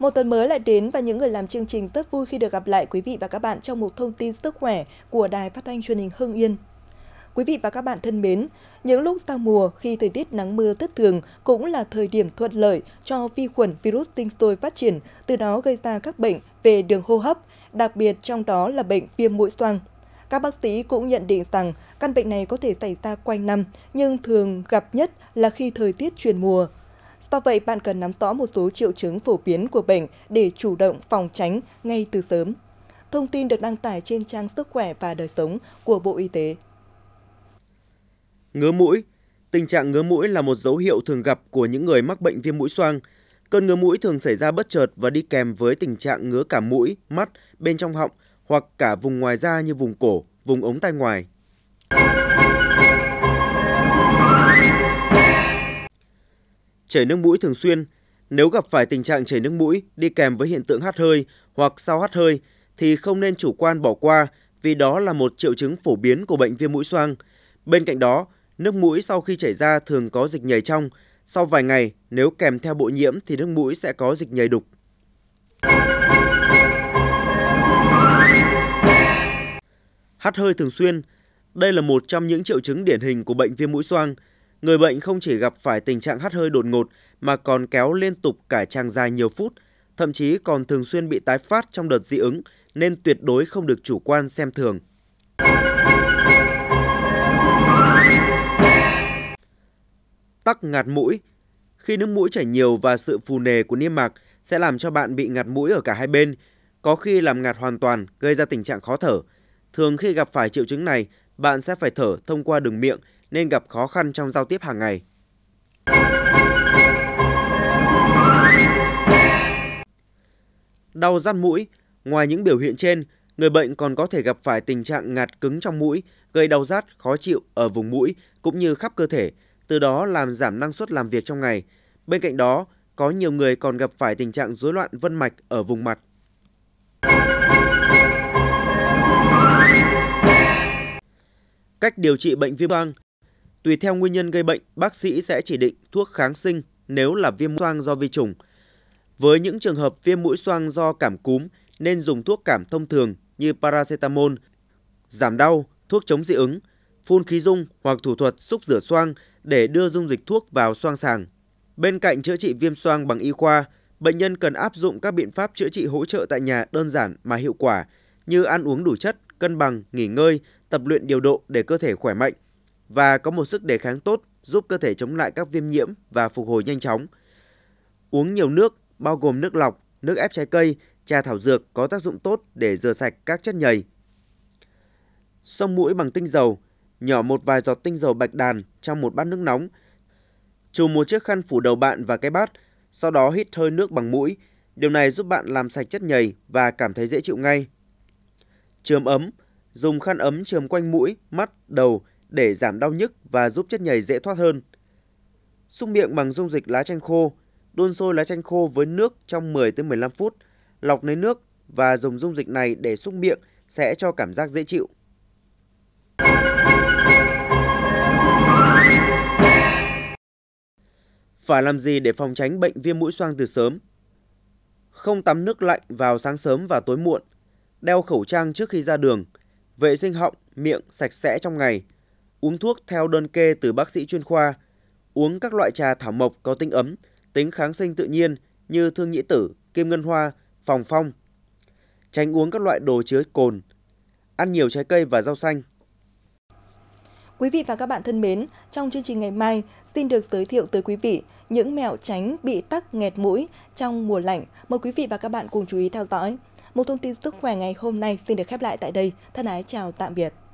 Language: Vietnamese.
Một tuần mới lại đến và những người làm chương trình rất vui khi được gặp lại quý vị và các bạn trong một thông tin sức khỏe của Đài Phát thanh Truyền hình Hưng Yên. Quý vị và các bạn thân mến, những lúc giao mùa khi thời tiết nắng mưa thất thường cũng là thời điểm thuận lợi cho vi khuẩn virus tinh sôi phát triển, từ đó gây ra các bệnh về đường hô hấp, đặc biệt trong đó là bệnh viêm mũi xoang. Các bác sĩ cũng nhận định rằng căn bệnh này có thể xảy ra quanh năm, nhưng thường gặp nhất là khi thời tiết chuyển mùa, Do vậy, bạn cần nắm rõ một số triệu chứng phổ biến của bệnh để chủ động phòng tránh ngay từ sớm. Thông tin được đăng tải trên trang Sức khỏe và đời sống của Bộ Y tế. Ngứa mũi Tình trạng ngứa mũi là một dấu hiệu thường gặp của những người mắc bệnh viêm mũi xoang. Cơn ngứa mũi thường xảy ra bất chợt và đi kèm với tình trạng ngứa cả mũi, mắt, bên trong họng hoặc cả vùng ngoài da như vùng cổ, vùng ống tai ngoài. chảy nước mũi thường xuyên. Nếu gặp phải tình trạng chảy nước mũi đi kèm với hiện tượng hắt hơi hoặc sau hắt hơi thì không nên chủ quan bỏ qua vì đó là một triệu chứng phổ biến của bệnh viêm mũi xoang. Bên cạnh đó, nước mũi sau khi chảy ra thường có dịch nhầy trong. Sau vài ngày, nếu kèm theo bội nhiễm thì nước mũi sẽ có dịch nhầy đục. Hắt hơi thường xuyên. Đây là một trong những triệu chứng điển hình của bệnh viêm mũi xoang – người bệnh không chỉ gặp phải tình trạng hắt hơi đột ngột mà còn kéo liên tục cả trang dài nhiều phút, thậm chí còn thường xuyên bị tái phát trong đợt dị ứng nên tuyệt đối không được chủ quan xem thường. Tắc ngạt mũi Khi nước mũi chảy nhiều và sự phù nề của niêm mạc sẽ làm cho bạn bị ngạt mũi ở cả hai bên, có khi làm ngạt hoàn toàn gây ra tình trạng khó thở. Thường khi gặp phải triệu chứng này, bạn sẽ phải thở thông qua đường miệng nên gặp khó khăn trong giao tiếp hàng ngày. Đau rát mũi, ngoài những biểu hiện trên, người bệnh còn có thể gặp phải tình trạng ngạt cứng trong mũi, gây đau rát, khó chịu ở vùng mũi cũng như khắp cơ thể, từ đó làm giảm năng suất làm việc trong ngày. Bên cạnh đó, có nhiều người còn gặp phải tình trạng rối loạn vân mạch ở vùng mặt. Cách điều trị bệnh viêm gan Tùy theo nguyên nhân gây bệnh, bác sĩ sẽ chỉ định thuốc kháng sinh nếu là viêm mũi xoang do vi trùng. Với những trường hợp viêm mũi xoang do cảm cúm nên dùng thuốc cảm thông thường như paracetamol, giảm đau, thuốc chống dị ứng, phun khí dung hoặc thủ thuật xúc rửa xoang để đưa dung dịch thuốc vào xoang sàng. Bên cạnh chữa trị viêm xoang bằng y khoa, bệnh nhân cần áp dụng các biện pháp chữa trị hỗ trợ tại nhà đơn giản mà hiệu quả như ăn uống đủ chất, cân bằng, nghỉ ngơi, tập luyện điều độ để cơ thể khỏe mạnh – và có một sức đề kháng tốt giúp cơ thể chống lại các viêm nhiễm và phục hồi nhanh chóng. Uống nhiều nước, bao gồm nước lọc, nước ép trái cây, trà thảo dược có tác dụng tốt để rửa sạch các chất nhầy. Xông mũi bằng tinh dầu, nhỏ một vài giọt tinh dầu bạch đàn trong một bát nước nóng, chùm một chiếc khăn phủ đầu bạn và cái bát, sau đó hít hơi nước bằng mũi. Điều này giúp bạn làm sạch chất nhầy và cảm thấy dễ chịu ngay. Chườm ấm, dùng khăn ấm chườm quanh mũi, mắt, đầu để giảm đau nhức và giúp chất nhầy dễ thoát hơn. Xúc miệng bằng dung dịch lá chanh khô, đun sôi lá chanh khô với nước trong 10 tới 15 phút, lọc lấy nước và dùng dung dịch này để xúc miệng sẽ cho cảm giác dễ chịu. Phải làm gì để phòng tránh bệnh viêm mũi xoang từ sớm? Không tắm nước lạnh vào sáng sớm và tối muộn, đeo khẩu trang trước khi ra đường, vệ sinh họng, miệng sạch sẽ trong ngày – uống thuốc theo đơn kê từ bác sĩ chuyên khoa, uống các loại trà thảo mộc có tính ấm, tính kháng sinh tự nhiên như thương nhĩ tử, kim ngân hoa, phòng phong. Tránh uống các loại đồ chứa cồn, ăn nhiều trái cây và rau xanh. Quý vị và các bạn thân mến, trong chương trình ngày mai, xin được giới thiệu tới quý vị những mẹo tránh bị tắc nghẹt mũi trong mùa lạnh. Mời quý vị và các bạn cùng chú ý theo dõi. Một thông tin sức khỏe ngày hôm nay xin được khép lại tại đây. Thân ái chào tạm biệt.